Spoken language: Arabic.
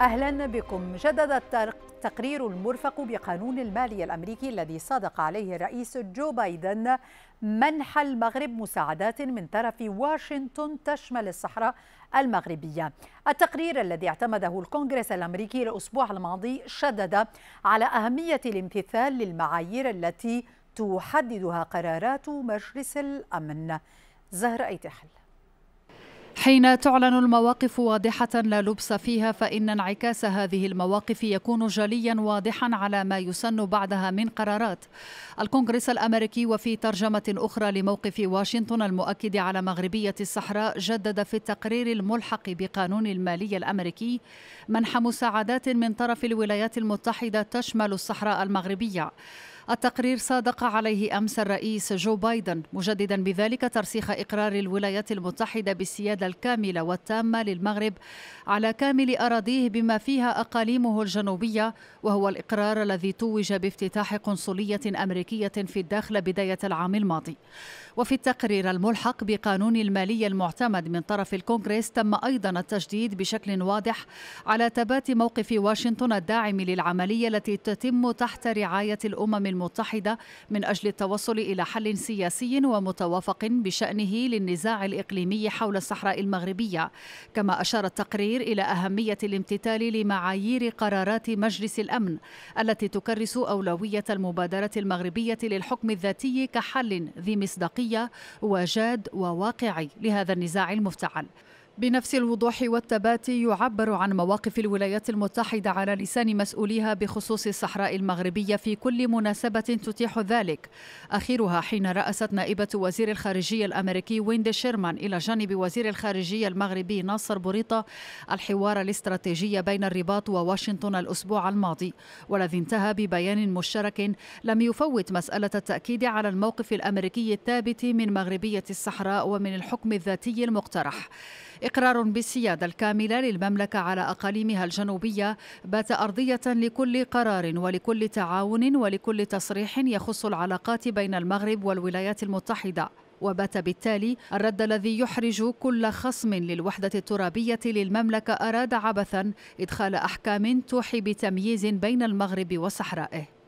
أهلا بكم جدد التقرير المرفق بقانون المالي الأمريكي الذي صادق عليه الرئيس جو بايدن منح المغرب مساعدات من طرف واشنطن تشمل الصحراء المغربية التقرير الذي اعتمده الكونغرس الأمريكي الأسبوع الماضي شدد على أهمية الامتثال للمعايير التي تحددها قرارات مجلس الأمن زهر تحل حين تعلن المواقف واضحة لا لبس فيها فإن انعكاس هذه المواقف يكون جليا واضحا على ما يسن بعدها من قرارات الكونغرس الأمريكي وفي ترجمة أخرى لموقف واشنطن المؤكد على مغربية الصحراء جدد في التقرير الملحق بقانون المالية الأمريكي منح مساعدات من طرف الولايات المتحدة تشمل الصحراء المغربية التقرير صادق عليه أمس الرئيس جو بايدن مجددا بذلك ترسيخ إقرار الولايات المتحدة بالسيادة الكاملة والتامة للمغرب على كامل أراضيه بما فيها أقاليمه الجنوبية وهو الإقرار الذي توج بافتتاح قنصلية أمريكية في الداخل بداية العام الماضي وفي التقرير الملحق بقانون المالية المعتمد من طرف الكونغرس تم أيضا التجديد بشكل واضح على ثبات موقف واشنطن الداعم للعملية التي تتم تحت رعاية الأمم المتحدة المتحدة من أجل التوصل إلى حل سياسي ومتوافق بشأنه للنزاع الإقليمي حول الصحراء المغربية كما أشار التقرير إلى أهمية الامتثال لمعايير قرارات مجلس الأمن التي تكرس أولوية المبادرة المغربية للحكم الذاتي كحل ذي مصداقية وجاد وواقعي لهذا النزاع المفتعل بنفس الوضوح والثبات يعبر عن مواقف الولايات المتحدة على لسان مسؤوليها بخصوص الصحراء المغربية في كل مناسبة تتيح ذلك أخيرها حين رأست نائبة وزير الخارجية الأمريكي ويند شيرمان إلى جانب وزير الخارجية المغربي ناصر بوريطة الحوار الاستراتيجي بين الرباط وواشنطن الأسبوع الماضي والذي انتهى ببيان مشترك لم يفوت مسألة التأكيد على الموقف الأمريكي الثابت من مغربية الصحراء ومن الحكم الذاتي المقترح إقرار بالسيادة الكاملة للمملكة على أقاليمها الجنوبية بات أرضية لكل قرار ولكل تعاون ولكل تصريح يخص العلاقات بين المغرب والولايات المتحدة وبات بالتالي الرد الذي يحرج كل خصم للوحدة الترابية للمملكة أراد عبثا إدخال أحكام توحي بتمييز بين المغرب وصحرائه